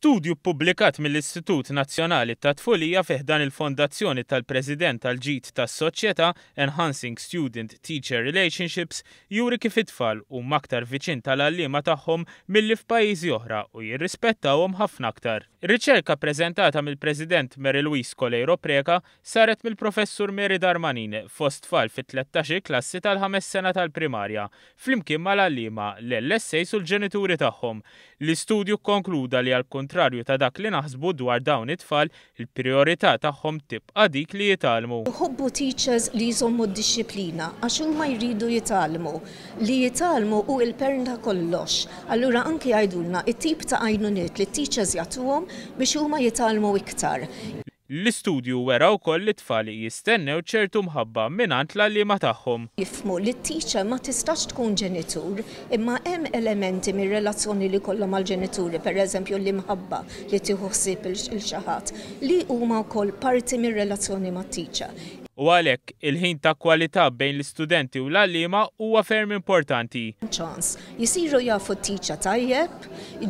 Studju publikat mill-Istitut Nazzjonali ta' Tfulija fiħdan il-Fondazzjoni tal-President tal-ġit tas soċjetà Enhancing Student Teacher Relationships juri kif it-tfal u maktar viċin tal-allima tagħhom milli f'pajjiżi oħra u jirrispettawhom ħafna aktar. Riċerka preżentata mill-President Mary Luis Colero Preka saret mill-Professur Mary Darmanin fost tfal fit-13 klassi tal-ħames sena tal-primarja flimkien mal-allima l-LSA sul-ġenituri tagħhom. L-istudju konkluda li għal kontrarju ta' dak li naħsbu dwar dawn it-tfal, il-priorità tagħhom tibqa' dik li jitalmu. Ħobbu teachers li jżommu d-disciplina għax huma jridu jitalmu. Li jitalmu u il-pern ta' kollox. Allura anki jgħidulna it-tip ta' għajnuniet li t-teachers jagħtuhom biex huma jitalmu iktar. L-istudju wera wkoll li tfali jistennew ċertu mħabba minant l-għallima tagħhom. Jifmu li t-teacher ma tistax tkun ġenitur imma hemm elementi mir relazzjoni li kollha mal-ġenituri, pereżempju l-imħabba li tieħu ħsieb il-xaħat li huma wkoll parti mir relazzjoni mat-teacher u għalhekk il-ħin ta' kwalità bejn l-istudenti u l-allima huwa ferm importanti. Ċans, jisiru jafu t-tiċa tajjeb,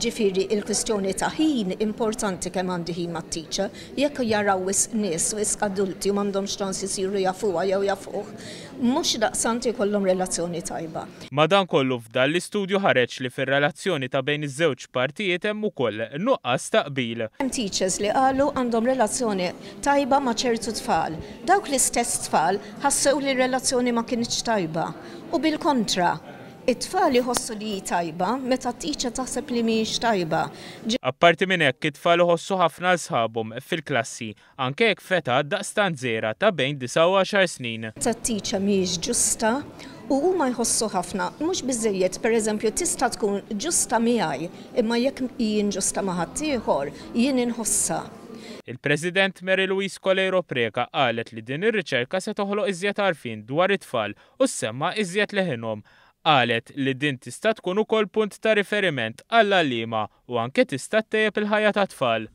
ġifiri il-kwistjoni ta' ħin importanti kemm għandi ħin ma' t-tiċa, jekk jaraw nis nies, wis adulti u m'għandhomx ċans jisiru jafuha jew jafuh, mux daqsanti kollum relazzjoni tajba. Madan kollu f'dan l-istudju ħareċ li fil-relazzjoni ta' bejn iż-żewġ partijiet hemm ukoll nuqqas taqbil. Hemm teachers li qalu għandhom relazzjoni tajba ma' ċertu tfal. Dawk l-istess tfal ħassew li relazzjoni ma kienx tajba. U bil-kontra, it-tfal jħossu li tajba, meta t-tiċa taħseb li miex tajba. Apparti minn hekk it-tfal jħossu ħafna sħabhom fil-klassi, anke jekk feta daqstan zera ta' bejn 19 snin. Ta' t-tiċa miex ġusta, U huma jħossu ħafna, mhux biżejjed, pereżempju tista' tkun ġusta miegħi, imma jekk jien ġusta ma' jien inħossa. Il-President Mary Louise Colero Preka qalet li din ir-riċerka se toħloq iżjed għarfien dwar it-tfal u semma iżjed leħinhom Qalet li din tista' tkun ukoll punt ta' riferiment għall-għalliema u anke tista' tejjeb il-ħajja ta' tfal.